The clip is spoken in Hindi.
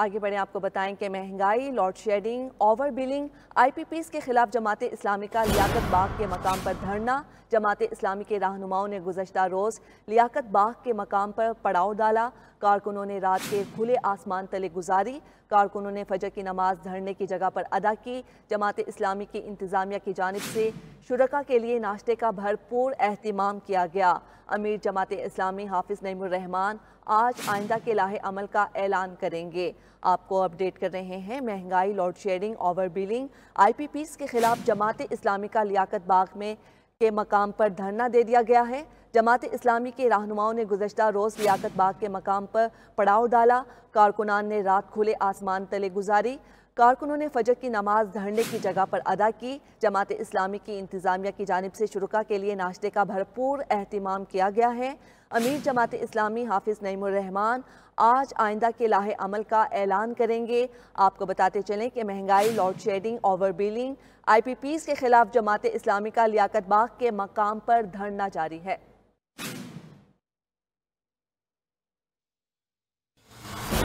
आगे बढ़े आपको बताएं कि महंगाई load shedding over billing I के खिलाफ जमात इस्लामी का लियाकत बाग के मकाम पर धरना जमात इस्लामी के रहनुमाओं ने गुजशत रोज़ लियाकत बाग के मकाम पर पड़ाव डाला कारकुनों ने रात के खुले आसमान तले गुजारी कारकुनों ने फजर की नमाज धरने की जगह पर अदा की जमात इस्लामी की इंतज़ामिया की जानब से शुरा के लिए नाश्ते का भरपूर अहतमाम किया गया अमीर जमात इस्लामी हाफिज़ नईमान आज आइंदा के लाहे अमल का ऐलान करेंगे आपको अपडेट कर रहे हैं महंगाई load sharing over billing I P Ps के खिलाफ जमात इस्लामी का लियाकत बाग में के मकाम पर धरना दे दिया गया है जमात इस्लामी के रहनुमाओं ने गुजशत रोज़ लियाकत बाग के मकाम पर पड़ाव डाला कारकुनान ने रात खुले आसमान तले गुजारी कारकुनों ने फजर की नमाज धरने की जगह पर अदा की जमात इस्लामी की इंतज़ामिया की जानब से शुरुका के लिए नाश्ते का भरपूर अहतमाम किया गया है अमीर जमात इस्लामी हाफिज़ नईमान आज आइंदा के लाहे अमल का ऐलान करेंगे आपको बताते चलें कि महंगाई load shedding over billing I P Ps के ख़िलाफ़ जमात इस्लामी का लियाकत बाग के मकाम पर धरना जारी है